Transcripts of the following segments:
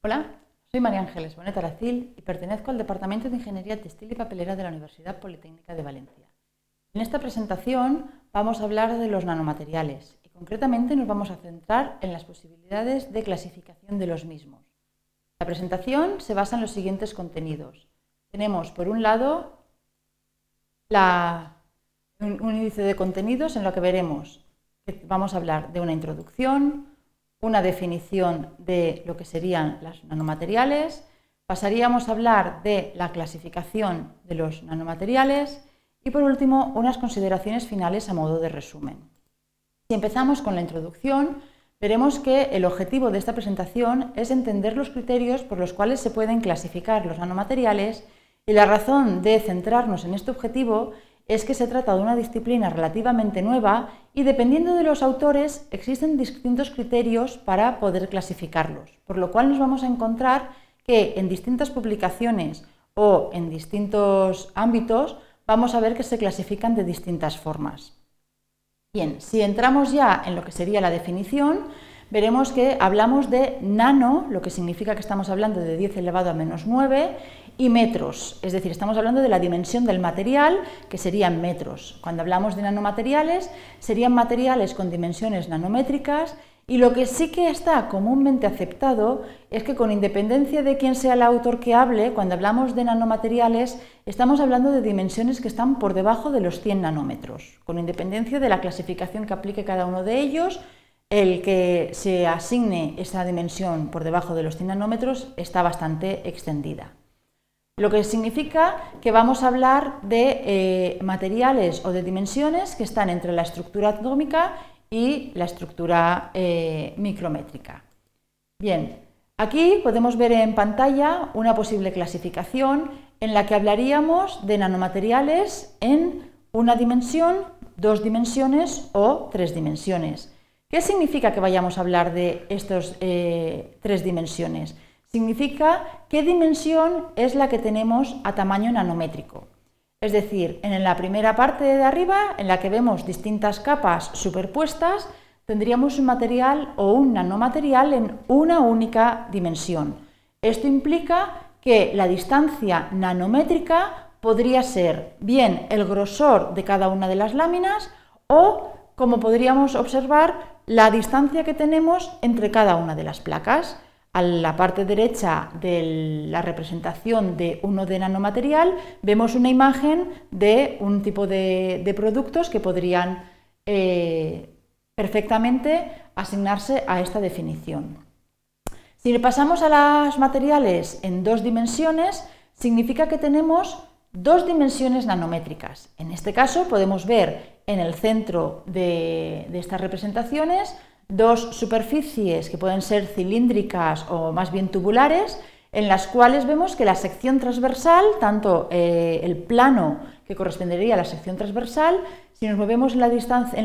Hola, soy María Ángeles Boneta Aracil y pertenezco al Departamento de Ingeniería Textil y Papelera de la Universidad Politécnica de Valencia. En esta presentación vamos a hablar de los nanomateriales y concretamente nos vamos a centrar en las posibilidades de clasificación de los mismos. La presentación se basa en los siguientes contenidos. Tenemos, por un lado, un, índice de contenidos en lo que veremos que vamos a hablar de una introducción, una definición de lo que serían los nanomateriales, pasaríamos a hablar de la clasificación de los nanomateriales y por último unas consideraciones finales a modo de resumen. Si empezamos con la introducción, veremos que el objetivo de esta presentación es entender los criterios por los cuales se pueden clasificar los nanomateriales y la razón de centrarnos en este objetivo es que se trata de una disciplina relativamente nueva y dependiendo de los autores existen distintos criterios para poder clasificarlos, por lo cual nos vamos a encontrar que en distintas publicaciones o en distintos ámbitos vamos a ver que se clasifican de distintas formas. Bien, si entramos ya en lo que sería la definición, veremos que hablamos de nano, lo que significa que estamos hablando de 10 elevado a menos 9, y metros, es decir, estamos hablando de la dimensión del material, que serían metros. Cuando hablamos de nanomateriales, serían materiales con dimensiones nanométricas, y lo que sí que está comúnmente aceptado es que con independencia de quién sea el autor que hable, cuando hablamos de nanomateriales, estamos hablando de dimensiones que están por debajo de los 100 nanómetros, con independencia de la clasificación que aplique cada uno de ellos, el que se asigne esta dimensión por debajo de los 100 nanómetros está bastante extendida. Lo que significa que vamos a hablar de eh, materiales o de dimensiones que están entre la estructura atómica y la estructura eh, micrométrica. Bien, aquí podemos ver en pantalla una posible clasificación en la que hablaríamos de nanomateriales en una dimensión, dos dimensiones o tres dimensiones. ¿Qué significa que vayamos a hablar de estas eh, tres dimensiones? Significa qué dimensión es la que tenemos a tamaño nanométrico. Es decir, en la primera parte de arriba, en la que vemos distintas capas superpuestas, tendríamos un material o un nanomaterial en una única dimensión. Esto implica que la distancia nanométrica podría ser bien el grosor de cada una de las láminas o, como podríamos observar, la distancia que tenemos entre cada una de las placas. A la parte derecha de la representación de uno de nanomaterial vemos una imagen de un tipo de, productos que podrían eh, perfectamente asignarse a esta definición. Si pasamos a los materiales en dos dimensiones, significa que tenemos dos dimensiones nanométricas. En este caso podemos ver en el centro de, estas representaciones dos superficies que pueden ser cilíndricas o más bien tubulares, en las cuales vemos que la sección transversal, tanto eh, el plano que correspondería a la sección transversal, si nos movemos en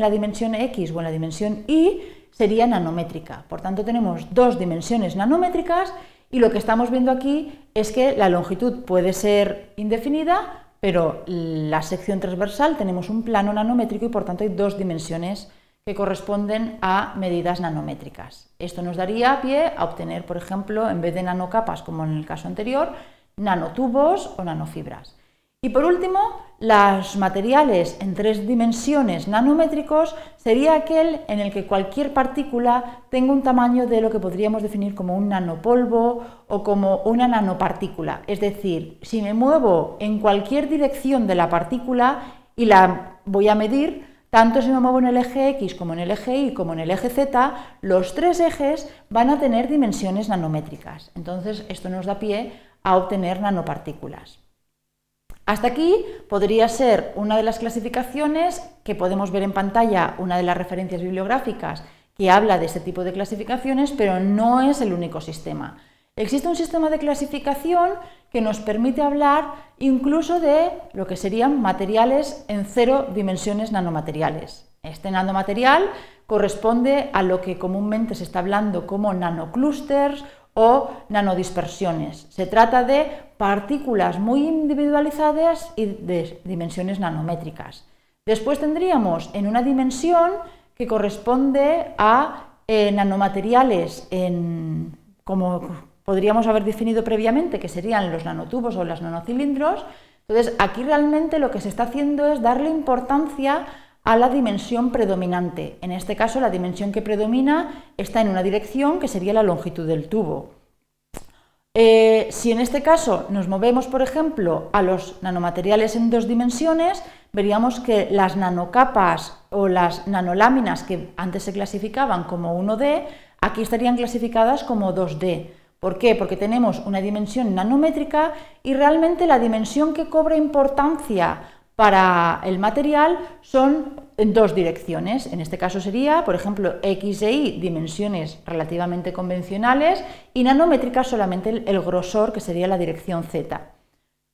la dimensión x o en la dimensión y, sería nanométrica. Por tanto, tenemos dos dimensiones nanométricas y lo que estamos viendo aquí es que la longitud puede ser indefinida, pero la sección transversal tenemos un plano nanométrico y por tanto hay dos dimensiones que corresponden a medidas nanométricas. Esto nos daría pie a obtener, por ejemplo, en vez de nanocapas como en el caso anterior, nanotubos o nanofibras. Y por último, los materiales en tres dimensiones nanométricos sería aquel en el que cualquier partícula tenga un tamaño de lo que podríamos definir como un nanopolvo o como una nanopartícula. Es decir, si me muevo en cualquier dirección de la partícula y la voy a medir, tanto si me muevo en el eje X como en el eje Y como en el eje Z, los tres ejes van a tener dimensiones nanométricas. Entonces, esto nos da pie a obtener nanopartículas. Hasta aquí podría ser una de las clasificaciones que podemos ver en pantalla, una de las referencias bibliográficas que habla de este tipo de clasificaciones, pero no es el único sistema. Existe un sistema de clasificación que nos permite hablar incluso de lo que serían materiales en cero dimensiones nanomateriales. Este nanomaterial corresponde a lo que comúnmente se está hablando como nanoclusters o nanodispersiones. Se trata de partículas muy individualizadas y de dimensiones nanométricas. Después tendríamos en una dimensión que corresponde a eh, nanomateriales como podríamos haber definido previamente, que serían los nanotubos o los nanocilindros. Entonces, aquí realmente lo que se está haciendo es darle importancia a la dimensión predominante. En este caso, la dimensión que predomina está en una dirección que sería la longitud del tubo. Eh, si en este caso nos movemos, por ejemplo, a los nanomateriales en dos dimensiones, veríamos que las nanocapas o las nanoláminas que antes se clasificaban como 1D, aquí estarían clasificadas como 2D. ¿Por qué? Porque tenemos una dimensión nanométrica y realmente la dimensión que cobra importancia para el material son en dos direcciones. En este caso sería, por ejemplo, X e Y, dimensiones relativamente convencionales, y nanométricas solamente el, el grosor, que sería la dirección Z.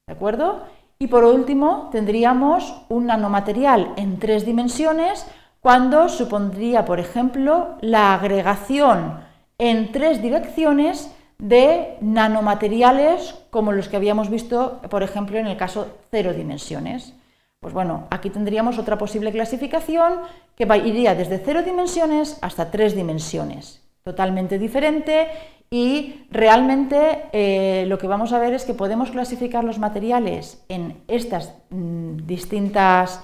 ¿De acuerdo? Y por último, tendríamos un nanomaterial en tres dimensiones, cuando supondría, por ejemplo, la agregación en tres direcciones de nanomateriales como los que habíamos visto, por ejemplo, en el caso cero dimensiones. Pues bueno, aquí tendríamos otra posible clasificación que iría desde cero dimensiones hasta tres dimensiones, totalmente diferente y realmente eh, lo que vamos a ver es que podemos clasificar los materiales en estas mm, distintas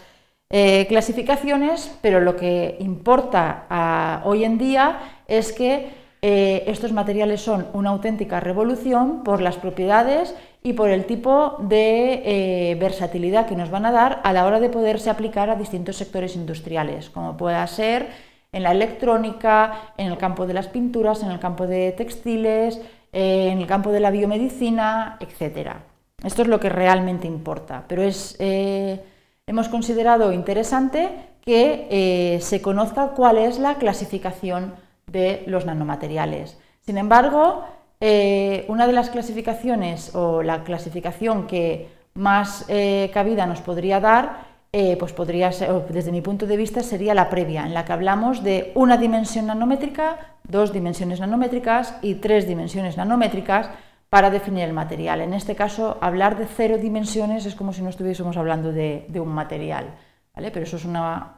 eh, clasificaciones, pero lo que importa ah, hoy en día es que eh, estos materiales son una auténtica revolución por las propiedades y por el tipo de eh, versatilidad que nos van a dar a la hora de poderse aplicar a distintos sectores industriales, como pueda ser en la electrónica, en el campo de las pinturas, en el campo de textiles, eh, en el campo de la biomedicina, etc. Esto es lo que realmente importa, pero es, hemos considerado interesante que se conozca cuál es la clasificación de los nanomateriales. Sin embargo, eh, una de las clasificaciones o la clasificación que más eh, cabida nos podría dar, eh, pues podría desde mi punto de vista, sería la previa, en la que hablamos de una dimensión nanométrica, dos dimensiones nanométricas y tres dimensiones nanométricas para definir el material. En este caso, hablar de cero dimensiones es como si no estuviésemos hablando de, un material, ¿vale? Pero eso es una,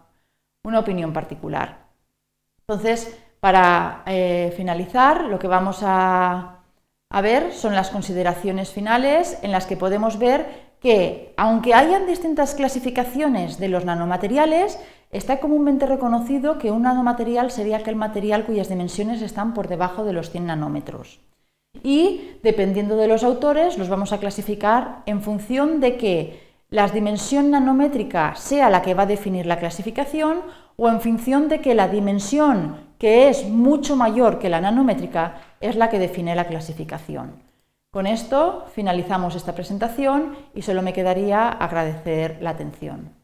una opinión particular. Entonces, para eh, finalizar, lo que vamos a, a ver son las consideraciones finales en las que podemos ver que, aunque hayan distintas clasificaciones de los nanomateriales, está comúnmente reconocido que un nanomaterial sería aquel material cuyas dimensiones están por debajo de los 100 nanómetros. Y, dependiendo de los autores, los vamos a clasificar en función de que la dimensión nanométrica sea la que va a definir la clasificación o en función de que la dimensión que es mucho mayor que la nanométrica, es la que define la clasificación. Con esto finalizamos esta presentación y solo me quedaría agradecer la atención.